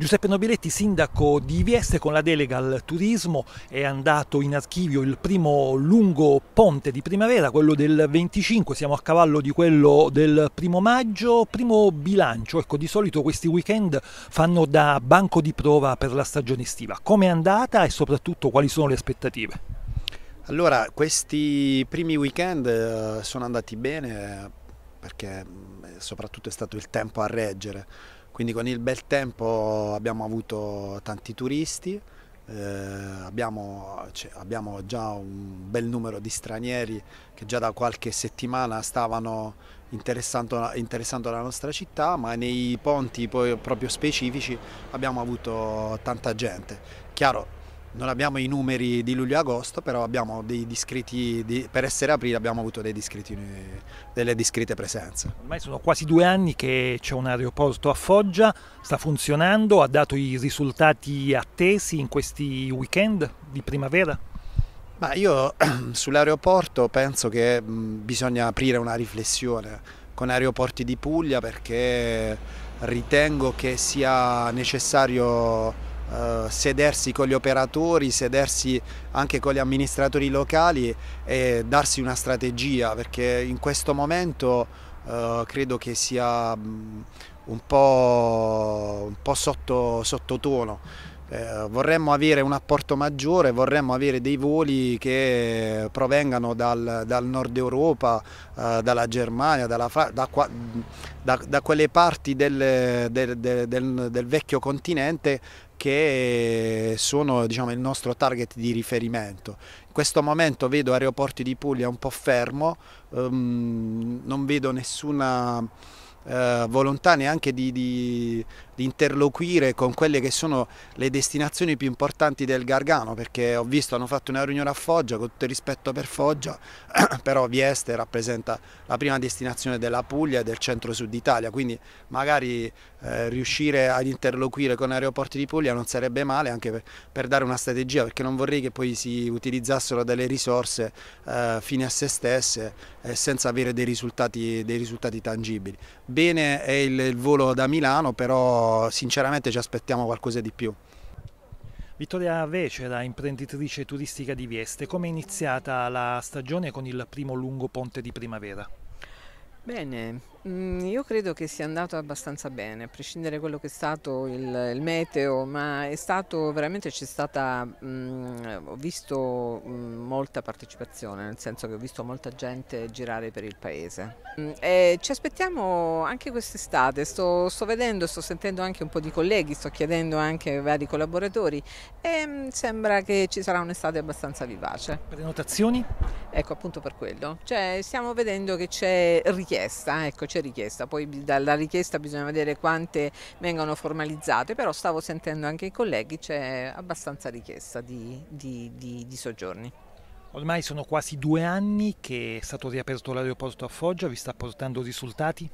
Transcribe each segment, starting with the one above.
Giuseppe Nobiletti, sindaco di Vieste con la delega al turismo, è andato in archivio il primo lungo ponte di primavera, quello del 25, siamo a cavallo di quello del primo maggio, primo bilancio, ecco di solito questi weekend fanno da banco di prova per la stagione estiva. come è andata e soprattutto quali sono le aspettative? Allora, questi primi weekend eh, sono andati bene eh, perché mm, soprattutto è stato il tempo a reggere quindi con il bel tempo abbiamo avuto tanti turisti, eh, abbiamo, cioè, abbiamo, già un bel numero di stranieri che già da qualche settimana stavano interessando, interessando la nostra città, ma nei ponti poi proprio specifici abbiamo avuto tanta gente. Chiaro, non abbiamo i numeri di luglio e agosto, però abbiamo dei discreti, di, per essere aprile abbiamo avuto discreti, delle discrete presenze. Ormai sono quasi due anni che c'è un aeroporto a Foggia, sta funzionando, ha dato i risultati attesi in questi weekend di primavera? Ma io sull'aeroporto penso che bisogna aprire una riflessione con aeroporti di Puglia perché ritengo che sia necessario Uh, sedersi con gli operatori, sedersi anche con gli amministratori locali e darsi una strategia perché in questo momento uh, credo che sia mm, un po', un po sottotono. Sotto eh, vorremmo avere un apporto maggiore, vorremmo avere dei voli che provengano dal, dal nord Europa, eh, dalla Germania, dalla Fra da, da, da, quelle parti del, del, del, del vecchio continente che sono diciamo, il nostro target di riferimento. In questo momento vedo aeroporti di Puglia un po' fermo, ehm, non vedo nessuna eh, volontà neanche di, di di interloquire con quelle che sono le destinazioni più importanti del Gargano, perché ho visto hanno fatto una riunione a Foggia, con tutto il rispetto per Foggia, però Vieste rappresenta la prima destinazione della Puglia e del centro-sud Italia, quindi magari eh, riuscire ad interloquire con aeroporti di Puglia non sarebbe male anche per, per, dare una strategia, perché non vorrei che poi si utilizzassero delle risorse eh, fine a se stesse eh, senza avere dei risultati, dei risultati tangibili. Bene è il, il volo da Milano, però sinceramente ci aspettiamo qualcosa di più. Vittoria Vecera, imprenditrice turistica di Vieste, come è iniziata la stagione con il primo lungo ponte di primavera? Bene, Mm, io credo che sia andato abbastanza bene, a prescindere da quello che è stato il, il meteo, ma è stato veramente c'è stata, mh, mm, ho visto mh, mm, molta partecipazione, nel senso che ho visto molta gente girare per il paese. E ci aspettiamo anche quest'estate, sto, sto, vedendo, sto sentendo anche un po' di colleghi, sto chiedendo anche vari collaboratori e sembra che ci sarà un'estate abbastanza vivace. Prenotazioni? Ecco appunto per quello, cioè stiamo vedendo che c'è richiesta, ecco, c'è c'è richiesta, poi dalla richiesta bisogna vedere quante vengono formalizzate, però stavo sentendo anche i colleghi, c'è abbastanza richiesta di, di, di, di soggiorni. Ormai sono quasi due anni che è stato riaperto l'aeroporto a Foggia, vi sta portando risultati?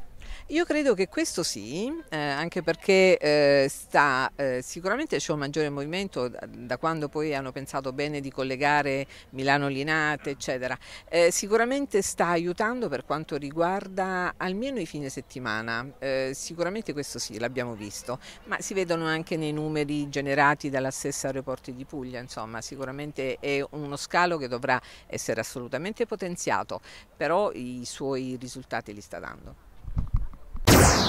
Io credo che questo sì, eh, anche perché eh, sta, eh, sicuramente c'è un maggiore movimento da, da, quando poi hanno pensato bene di collegare Milano-Linate, eccetera. Eh, sicuramente sta aiutando per quanto riguarda almeno i fine settimana, eh, sicuramente questo sì, l'abbiamo visto, ma si vedono anche nei numeri generati dalla stessa aeroporti di Puglia, insomma sicuramente è uno scalo che dovrà essere assolutamente potenziato, però i suoi risultati li sta dando.